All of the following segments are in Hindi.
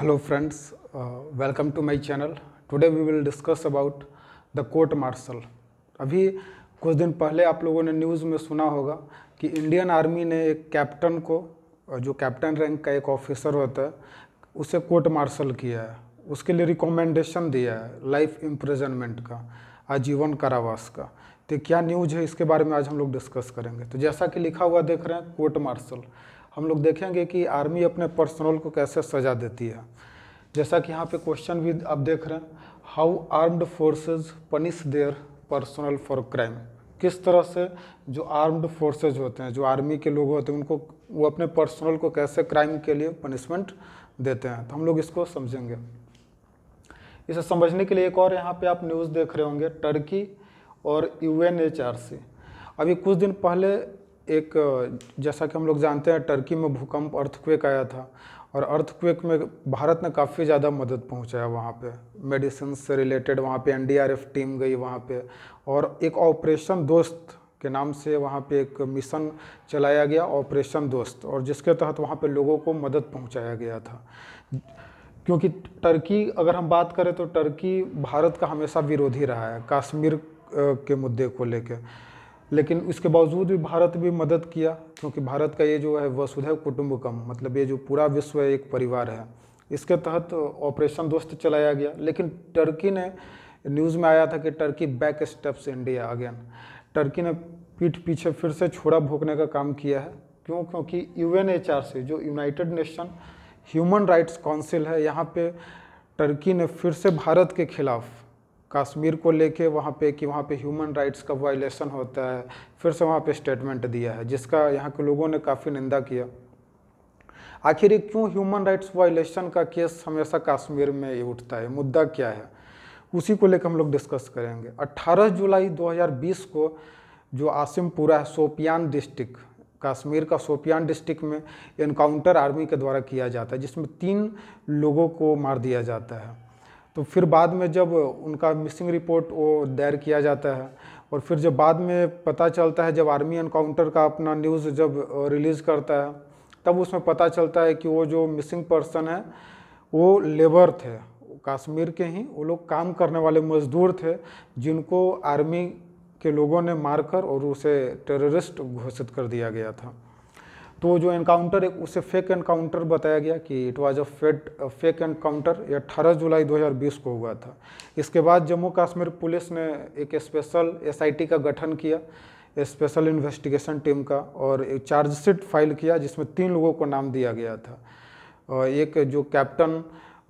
hello friends uh, welcome to my channel today we will discuss about the court martial अभी कुछ दिन पहले आप लोगों ने न्यूज़ में सुना होगा कि इंडियन आर्मी ने एक कैप्टन को जो कैप्टन रैंक का एक ऑफिसर होता है उसे कोर्ट मार्शल किया है उसके लिए रिकमेंडेशन दिया है लाइफ इम्प्रेजनमेंट का आजीवन कारावास का तो क्या न्यूज है इसके बारे में आज हम लोग डिस्कस करेंगे तो जैसा कि लिखा हुआ देख रहे हैं कोर्ट मार्शल हम लोग देखेंगे कि आर्मी अपने पर्सनल को कैसे सजा देती है जैसा कि यहाँ पे क्वेश्चन भी आप देख रहे हैं how armed forces punish their personnel for crime किस तरह से जो आर्म्ड फोर्सेज होते हैं जो आर्मी के लोग होते हैं उनको वो अपने पर्सनल को कैसे क्राइम के लिए पनिशमेंट देते हैं तो हम लोग इसको समझेंगे इसे समझने के लिए एक और यहाँ पे आप न्यूज़ देख रहे होंगे टर्की और U N H R C अभी कुछ दिन पहले एक जैसा कि हम लोग जानते हैं टर्की में भूकंप अर्थक्वेक आया था और अर्थक्वेक में भारत ने काफ़ी ज़्यादा मदद पहुंचाया वहाँ पे मेडिसिन से रिलेटेड वहाँ पे एनडीआरएफ टीम गई वहाँ पे और एक ऑपरेशन दोस्त के नाम से वहाँ पे एक मिशन चलाया गया ऑपरेशन दोस्त और जिसके तहत वहाँ पे लोगों को मदद पहुँचाया गया था क्योंकि टर्की अगर हम बात करें तो टर्की भारत का हमेशा विरोधी रहा है काश्मीर के मुद्दे को लेकर लेकिन उसके बावजूद भी भारत भी मदद किया क्योंकि भारत का ये जो है वसुधैव कुटुम्बकम मतलब ये जो पूरा विश्व एक परिवार है इसके तहत ऑपरेशन दोस्त चलाया गया लेकिन टर्की ने न्यूज़ में आया था कि Turkey back steps India again Turkey ने पीठ पीछे फिर से छोड़ा भोंकने का काम किया है क्यों क्योंकि यू से जो United Nation Human Rights Council है यहाँ पे टर्की ने फिर से भारत के खिलाफ़ कश्मीर को लेके वहाँ पे कि वहाँ पे ह्यूमन राइट्स का वायलेशन होता है फिर से वहाँ पे स्टेटमेंट दिया है जिसका यहाँ के लोगों ने काफ़ी निंदा किया आखिर क्यों ह्यूमन राइट्स वायलेशन का केस हमेशा कश्मीर में उठता है मुद्दा क्या है उसी को लेकर हम लोग डिस्कस करेंगे 18 जुलाई 2020 को जो आसिमपुरा है सोपियान डिस्ट्रिक्ट कश्मीर का सोपियान डिस्ट्रिक्ट में इनकाउंटर आर्मी के द्वारा किया जाता है जिसमें तीन लोगों को मार दिया जाता है तो फिर बाद में जब उनका मिसिंग रिपोर्ट वो दायर किया जाता है और फिर जब बाद में पता चलता है जब आर्मी एनकाउंटर का अपना न्यूज़ जब रिलीज़ करता है तब उसमें पता चलता है कि वो जो मिसिंग पर्सन है वो लेबर थे कश्मीर के ही वो लोग काम करने वाले मजदूर थे जिनको आर्मी के लोगों ने मारकर और उसे टेररिस्ट घोषित कर दिया गया था तो जो एनकाउंटर एक उसे फेक एनकाउंटर बताया गया कि it was a fed fake encounter ये अठारह जुलाई 2020 को हुआ था इसके बाद जम्मू कश्मीर पुलिस ने एक स्पेशल एसआईटी का गठन किया स्पेशल इन्वेस्टिगेशन टीम का और एक चार्जशीट फाइल किया जिसमें तीन लोगों को नाम दिया गया था एक जो कैप्टन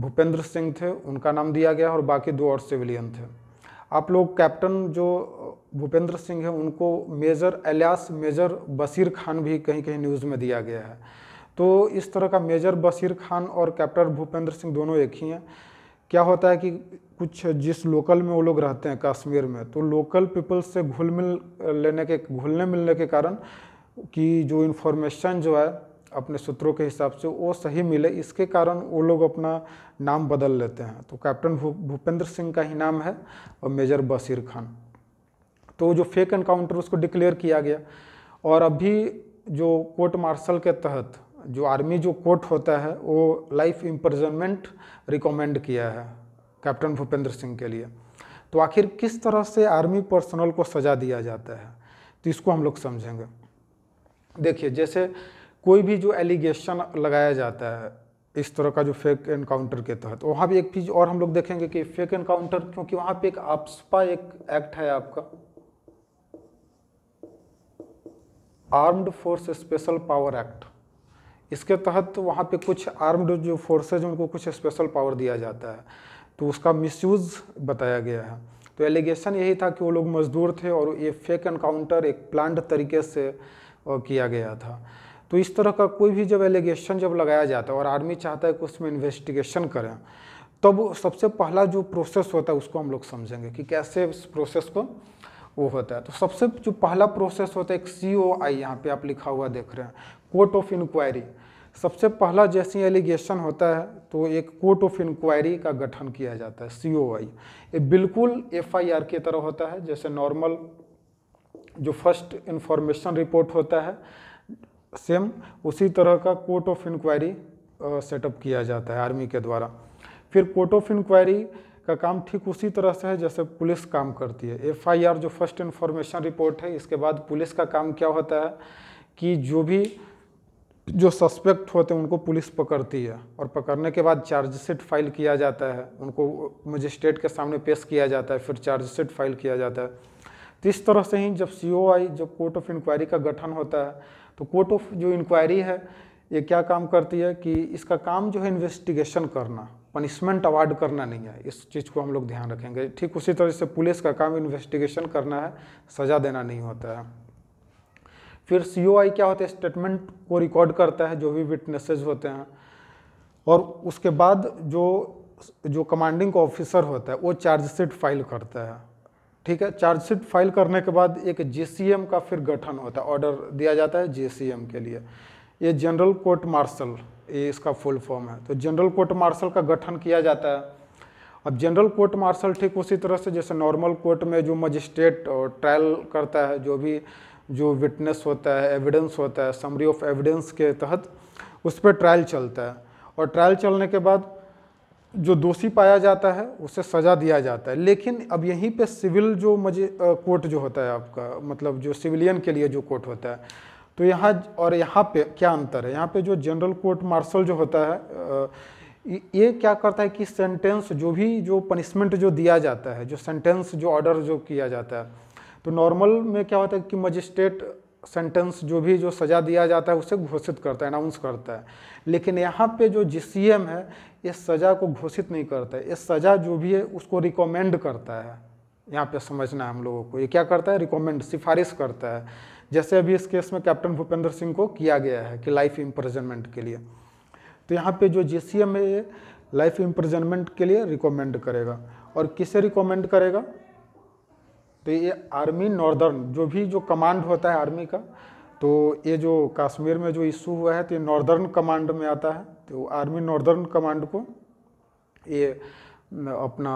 भूपेंद्र सिंह थे उनका नाम दिया गया और बाकी दो और सिविलियन थे आप लोग कैप्टन जो भूपेंद्र सिंह है उनको major alias major Bashir Khan भी कहीं कहीं न्यूज़ में दिया गया है तो इस तरह का मेजर बशीर खान और कैप्टन भूपेंद्र सिंह दोनों एक ही हैं क्या होता है कि कुछ जिस लोकल में वो लोग रहते हैं कश्मीर में तो लोकल पीपल से घुल मिल लेने के घुलने मिलने के कारण कि जो इन्फॉर्मेशन जो है अपने सूत्रों के हिसाब से वो सही मिले इसके कारण वो लोग अपना नाम बदल लेते हैं तो कैप्टन भूपेंद्र सिंह का ही नाम है और मेजर बशीर खान तो जो फेक एनकाउंटर उसको डिक्लेयर किया गया और अभी जो कोर्ट मार्शल के तहत जो आर्मी जो कोर्ट होता है वो लाइफ इम्प्रजनमेंट रिकमेंड किया है कैप्टन भूपेंद्र सिंह के लिए तो आखिर किस तरह से आर्मी पर्सनल को सज़ा दिया जाता है तो इसको हम लोग समझेंगे देखिए जैसे कोई भी जो एलिगेशन लगाया जाता है इस तरह का जो फेक एनकाउंटर के तहत तो वहाँ भी एक चीज़ और हम लोग देखेंगे कि फेक एनकाउंटर क्योंकि वहाँ पे एक आपसपा एक एक्ट है आपका armed force special power act इसके तहत तो वहाँ पे कुछ आर्म्ड जो फोर्सेज उनको कुछ स्पेशल पावर दिया जाता है तो उसका मिसयूज़ बताया गया है तो एलिगेशन यही था कि वो लोग मजदूर थे और ये फेक एनकाउंटर एक प्लान्ड तरीके से किया गया था तो इस तरह का कोई भी जब एलिगेशन जब लगाया जाता है और आर्मी चाहता है कि उसमें इन्वेस्टिगेशन करें तब तो सबसे पहला जो प्रोसेस होता है उसको हम लोग समझेंगे कि कैसे इस प्रोसेस को वो होता है तो सबसे जो पहला प्रोसेस होता है एक सी ओ आई यहाँ पर आप लिखा हुआ देख रहे हैं कोर्ट ऑफ इंक्वायरी सबसे पहला जैसे एलिगेशन होता है तो एक कोर्ट ऑफ इंक्वायरी का गठन किया जाता है सी ओ आई ये बिल्कुल एफ आई आर की तरह होता है जैसे नॉर्मल जो फर्स्ट इन्फॉर्मेशन रिपोर्ट होता है सेम उसी तरह का कोर्ट ऑफ इंक्वायरी सेटअप किया जाता है आर्मी के द्वारा फिर कोर्ट ऑफ इंक्वायरी का काम ठीक उसी तरह से है जैसे पुलिस काम करती है एफआईआर जो फर्स्ट इन्फॉर्मेशन रिपोर्ट है इसके बाद पुलिस का काम क्या होता है कि जो भी जो सस्पेक्ट होते हैं उनको पुलिस पकड़ती है और पकड़ने के बाद चार्जशीट फाइल किया जाता है उनको मजिस्ट्रेट के सामने पेश किया जाता है फिर चार्जशीट फाइल किया जाता है तो इस तरह से ही जब सी जब कोर्ट ऑफ इंक्वायरी का गठन होता है तो कोर्ट ऑफ जो इंक्वायरी है ये क्या काम करती है कि इसका काम जो है इन्वेस्टिगेशन करना पनिशमेंट अवार्ड करना नहीं है इस चीज़ को हम लोग ध्यान रखेंगे ठीक उसी तरह से पुलिस का काम इन्वेस्टिगेशन करना है सज़ा देना नहीं होता है फिर सी क्या होता है स्टेटमेंट को रिकॉर्ड करता है जो भी विटनेसेज होते हैं और उसके बाद जो जो कमांडिंग ऑफिसर होता है वो चार्जशीट फाइल करता है ठीक है चार्जशीट फाइल करने के बाद एक जेसीएम का फिर गठन होता है ऑर्डर दिया जाता है जेसीएम के लिए ये जनरल कोर्ट मार्शल ये इसका फुल फॉर्म है तो जनरल कोर्ट मार्शल का गठन किया जाता है अब जनरल कोर्ट मार्शल ठीक उसी तरह से जैसे नॉर्मल कोर्ट में जो मजिस्ट्रेट और ट्रायल करता है जो भी जो विटनेस होता है एविडेंस होता है समरी ऑफ एविडेंस के तहत उस पर ट्रायल चलता है और ट्रायल चलने के बाद जो दोषी पाया जाता है उसे सज़ा दिया जाता है लेकिन अब यहीं पे सिविल जो मजे कोर्ट जो होता है आपका मतलब जो सिविलियन के लिए जो कोर्ट होता है तो यहाँ और यहाँ पे क्या अंतर है यहाँ पे जो जनरल कोर्ट मार्शल जो होता है ये क्या करता है कि सेंटेंस जो भी जो पनिशमेंट जो दिया जाता है जो सेंटेंस जो ऑर्डर जो किया जाता है तो नॉर्मल में क्या होता है कि मजिस्ट्रेट सेंटेंस जो भी जो सज़ा दिया जाता है उसे घोषित करता है अनाउंस करता है लेकिन यहाँ पे जो जी है इस सज़ा को घोषित नहीं करता है इस सज़ा जो भी है उसको रिकमेंड करता है यहाँ पे समझना है हम लोगों को ये क्या करता है रिकमेंड सिफारिश करता है जैसे अभी इस केस में कैप्टन भूपेंद्र सिंह को किया गया है कि लाइफ इम्प्रजनमेंट के लिए तो यहाँ पर जो जी है लाइफ इम्प्रजनमेंट के लिए रिकमेंड करेगा और किसे रिकमेंड करेगा तो ये आर्मी नॉर्दर्न जो भी जो कमांड होता है आर्मी का तो ये जो कश्मीर में जो इशू हुआ है तो ये नॉर्दर्न कमांड में आता है तो आर्मी नॉर्दर्न कमांड को ये अपना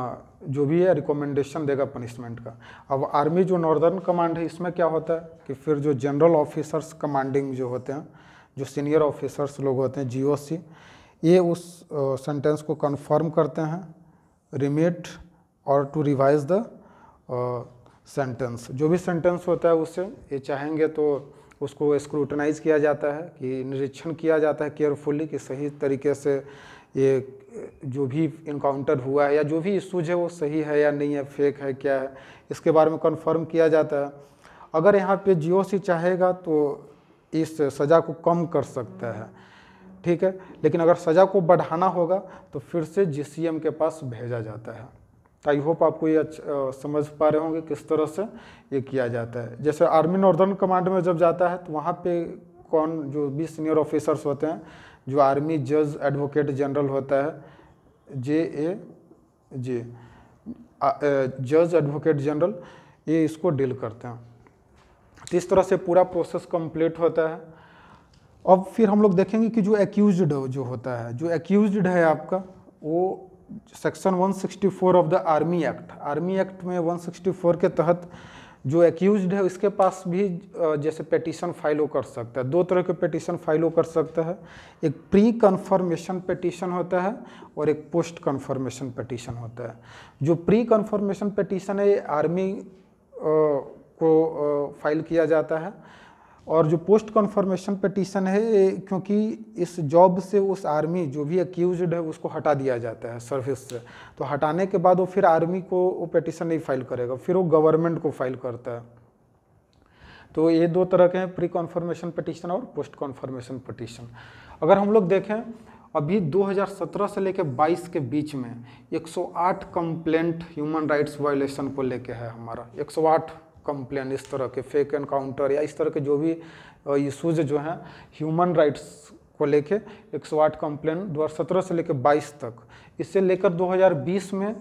जो भी है रिकमेंडेशन देगा पनिशमेंट का अब आर्मी जो नॉर्दर्न कमांड है इसमें क्या होता है कि फिर जो जनरल ऑफिसर्स कमांडिंग जो होते हैं जो सीनियर ऑफिसर्स लोग होते हैं जी ये उस सेंटेंस को कन्फर्म करते हैं रिमेट और टू रिवाइज द सेंटेंस जो भी सेंटेंस होता है उससे ये चाहेंगे तो उसको स्क्रूटनाइज किया जाता है कि निरीक्षण किया जाता है केयरफुली कि सही तरीके से ये जो भी इनकाउंटर हुआ है या जो भी इशूज है वो सही है या नहीं है फेक है क्या है इसके बारे में कन्फर्म किया जाता है अगर यहाँ पे जीओसी चाहेगा तो इस सज़ा को कम कर सकता है ठीक है लेकिन अगर सज़ा को बढ़ाना होगा तो फिर से जीसीएम के पास भेजा जाता है आई होप आपको ये समझ पा रहे होंगे किस तरह से ये किया जाता है जैसे आर्मी नॉर्दर्न कमांड में जब जाता है तो वहाँ पे कौन जो भी सीनियर ऑफिसर्स होते हैं जो आर्मी जज एडवोकेट जनरल होता है जे ए जे जज एडवोकेट जनरल ये इसको डील करते हैं तो इस तरह से पूरा प्रोसेस कंप्लीट होता है अब फिर हम लोग देखेंगे कि जो एक्यूज जो होता है जो एक्यूज्ड है आपका वो section 164 of the army act army act में 164 के तहत जो एक्यूज है उसके पास भी जैसे पेटिशन फाइल कर सकता है दो तरह के पेटिशन फाइल कर सकता है एक प्री कन्फर्मेशन पेटिशन होता है और एक पोस्ट कन्फर्मेशन पेटिशन होता है जो प्री कन्फर्मेशन पेटिशन है ये आर्मी को फाइल किया जाता है और जो पोस्ट कन्फर्मेशन पटिशन है क्योंकि इस जॉब से उस आर्मी जो भी एक्यूज्ड है उसको हटा दिया जाता है सर्विस से तो हटाने के बाद वो फिर आर्मी को वो पटिशन नहीं फाइल करेगा फिर वो गवर्नमेंट को फाइल करता है तो ये दो तरह के हैं प्री कॉन्फर्मेशन पटिशन और पोस्ट कॉन्फर्मेशन पटिशन अगर हम लोग देखें अभी 2017 से लेकर 22 के बीच में 108 कंप्लेंट ह्यूमन राइट्स वायोलेशन को लेके है हमारा 108 कंप्लेन इस तरह के फेक एनकाउंटर या इस तरह के जो भी इशूज जो हैं ह्यूमन राइट्स को लेके एक सौ आठ कंप्लेन दो से लेकर बाईस तक इससे लेकर 2020 में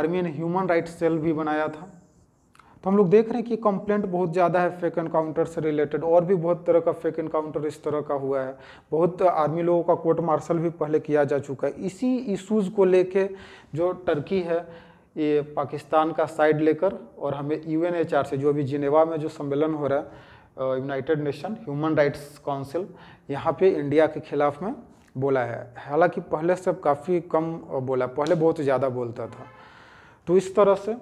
आर्मी ने ह्यूमन राइट्स सेल भी बनाया था तो हम लोग देख रहे हैं कि कंप्लेंट बहुत ज़्यादा है फेक एनकाउंटर से रिलेटेड और भी बहुत तरह का फेक एनकाउंटर इस तरह का हुआ है बहुत आर्मी लोगों का कोर्ट मार्शल भी पहले किया जा चुका है इसी इशूज़ को लेके जो टर्की है ये पाकिस्तान का साइड लेकर और हमें यू से जो अभी जिनेवा में जो सम्मेलन हो रहा है United Nation Human Rights Council यहाँ पे इंडिया के खिलाफ में बोला है हालांकि पहले से काफ़ी कम बोला पहले बहुत ज़्यादा बोलता था तो इस तरह से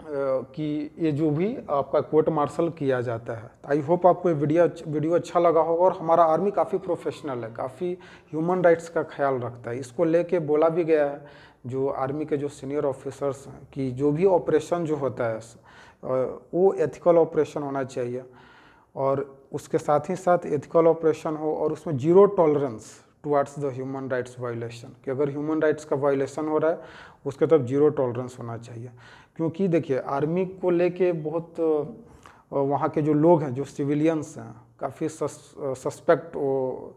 कि ये जो भी आपका कोर्ट मार्शल किया जाता है आई होप आपको ये वीडियो वीडियो अच्छा लगा होगा और हमारा आर्मी काफ़ी प्रोफेशनल है काफ़ी ह्यूमन राइट्स का ख्याल रखता है इसको लेके बोला भी गया है जो आर्मी के जो सीनियर ऑफिसर्स हैं कि जो भी ऑपरेशन जो होता है वो एथिकल ऑपरेशन होना चाहिए और उसके साथ ही साथ एथिकल ऑपरेशन हो और उसमें zero tolerance towards the human rights violation कि अगर ह्यूमन राइट्स का वायलेशन हो रहा है उसके तरफ जीरो टॉलरेंस होना चाहिए क्योंकि देखिए आर्मी को लेके बहुत वहाँ के जो लोग हैं जो सिविलियंस हैं काफ़ी सस, सस्पेक्ट वो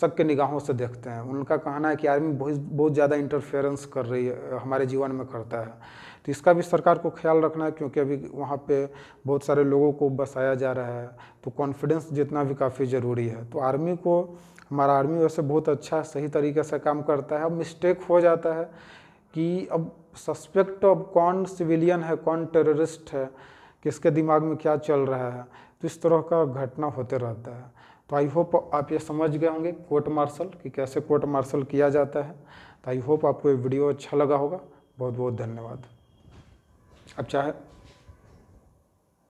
शक के निगाहों से देखते हैं उनका कहना है कि आर्मी बहुत बहुत ज़्यादा इंटरफेरेंस कर रही है हमारे जीवन में करता है तो इसका भी सरकार को ख्याल रखना है क्योंकि अभी वहाँ पे बहुत सारे लोगों को बसाया जा रहा है तो कॉन्फिडेंस जितना भी काफ़ी ज़रूरी है तो आर्मी को हमारा आर्मी वैसे बहुत अच्छा सही तरीके से काम करता है अब मिस्टेक हो जाता है कि अब सस्पेक्ट अब कौन सिविलियन है कौन टेररिस्ट है किसके दिमाग में क्या चल रहा है तो इस तरह का घटना होते रहता है तो आई होप आप ये समझ गए होंगे कोर्ट मार्शल कि कैसे कोर्ट मार्शल किया जाता है तो आई होप आपको ये वीडियो अच्छा लगा होगा बहुत बहुत धन्यवाद अब चाहे